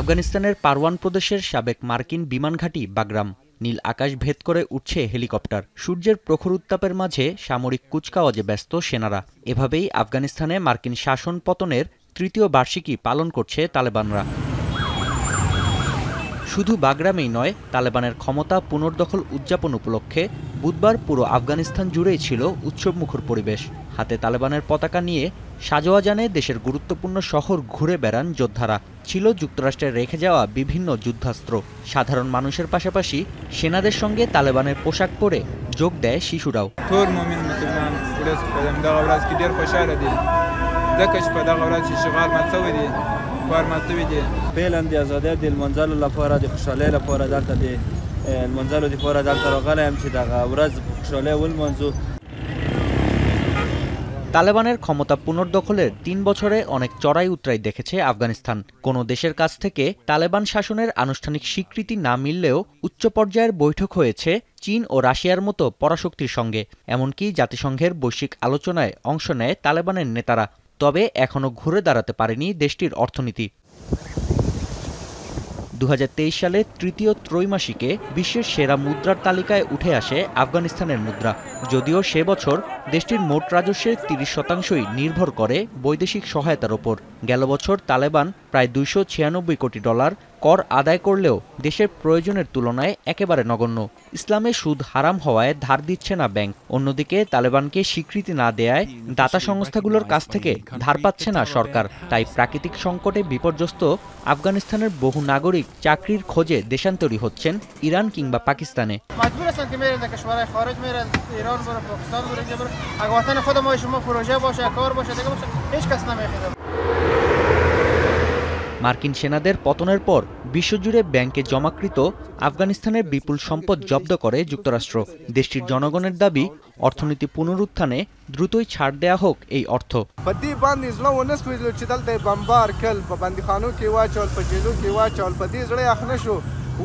আফগানিস্তানের পারওয়ান প্রদেশের সাবেক মার্কিন বিমানঘাঁটি বাগরাম নীল আকাশ ভেদ করে উঠছে হেলিকপ্টার সূর্যের প্রখর উত্তাপের মাঝে সামরিক কুচকাওয়াজে ব্যস্ত সেনারা এভাবেই আফগানিস্তানে মার্কিন শাসন পতনের তৃতীয় বার্ষিকী পালন করছে তালেবানরা শুধু বাগরামেই নয় তালেবানের ক্ষমতা পুনর্দখল উদযাপন উপলক্ষে বুধবার পুরো আফগানিস্তান জুড়েই ছিল উৎসবমুখর পরিবেশ হাতে তালেবানের পতাকা নিয়ে সাজোয়াজানে দেশের গুরুত্বপূর্ণ শহর ঘুরে বেড়ান যোদ্ধারা ছিল যুক্তরাষ্ট্রের রেখে যাওয়া বিভিন্ন যুদ্ধাস্ত্র সাধারণ মানুষের পাশাপাশি সেনাদের সঙ্গে তালেবানের পোশাক পরে যোগ দেয় শিশুরাও لپاره دلته د منځلو د پوره ورځ তালেবানের ক্ষমতা পুনর্দখলের তিন বছরে অনেক চড়াই উতরাই দেখেছে আফগানিস্তান কোনো দেশের কাছ থেকে তালেবান শাসনের আনুষ্ঠানিক স্বীকৃতি না মিললেও উচ্চ পর্যায়ের বৈঠক হয়েছে চীন ও রাশিয়ার মতো পরাশক্তির সঙ্গে এমনকি জাতিসংঘের বৈশ্বিক আলোচনায় অংশ নেয় তালেবানের নেতারা তবে এখনও ঘুরে দাঁড়াতে পারেনি দেশটির অর্থনীতি দু সালে তৃতীয় ত্রৈমাসিকে বিশ্বের সেরা মুদ্রার তালিকায় উঠে আসে আফগানিস্তানের মুদ্রা যদিও সে বছর দেশটির মোট রাজস্বের তিরিশ শতাংশই নির্ভর করে বৈদেশিক সহায়তার ওপর গেল বছর তালেবান প্রায় দুইশো ছিয়ানব্বই কোটি ডলার কর আদায় করলেও দেশের প্রয়োজনের তুলনায় একেবারে নগণ্য ইসলামে সুদ হারাম হওয়ায় ধার দিচ্ছে না ব্যাংক অন্যদিকে তালেবানকে স্বীকৃতি না দেয়ায় দাতা সংস্থাগুলোর কাছ থেকে ধার পাচ্ছে না সরকার তাই প্রাকৃতিক সংকটে বিপর্যস্ত আফগানিস্তানের বহু নাগরিক চাকরির খোঁজে দেশান্তরী হচ্ছেন ইরান কিংবা পাকিস্তানে ایران بره پاکستان بره اینجا بره اگه وطن خود ما شما پروژه باشه کار باشه دیگه باشه هیچ کس نمیخیده মার্কিন সেনাদের পতনের পর বিশ্বজুড়ে ব্যাংকে জমাকৃত আফগানিস্তানের বিপুল সম্পদ জব্দ করে যুক্তরাষ্ট্র দেশটির জনগণের দাবি অর্থনীতি পুনরুত্থানে দ্রুতই ছাড় দেয়া হোক এই অর্থ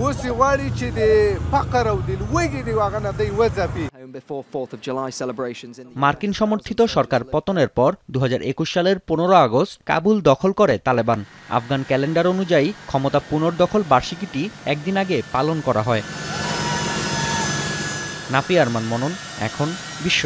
ওস ইওয়ালি চি দে ফাকার আউ মার্কিন সমর্থিত সরকার পতনের পর দু সালের পনেরো আগস্ট কাবুল দখল করে তালেবান আফগান ক্যালেন্ডার অনুযায়ী ক্ষমতা পুনর্দখল বার্ষিকীটি একদিন আগে পালন করা হয় নাফি আরমান মনন এখন বিশ্ব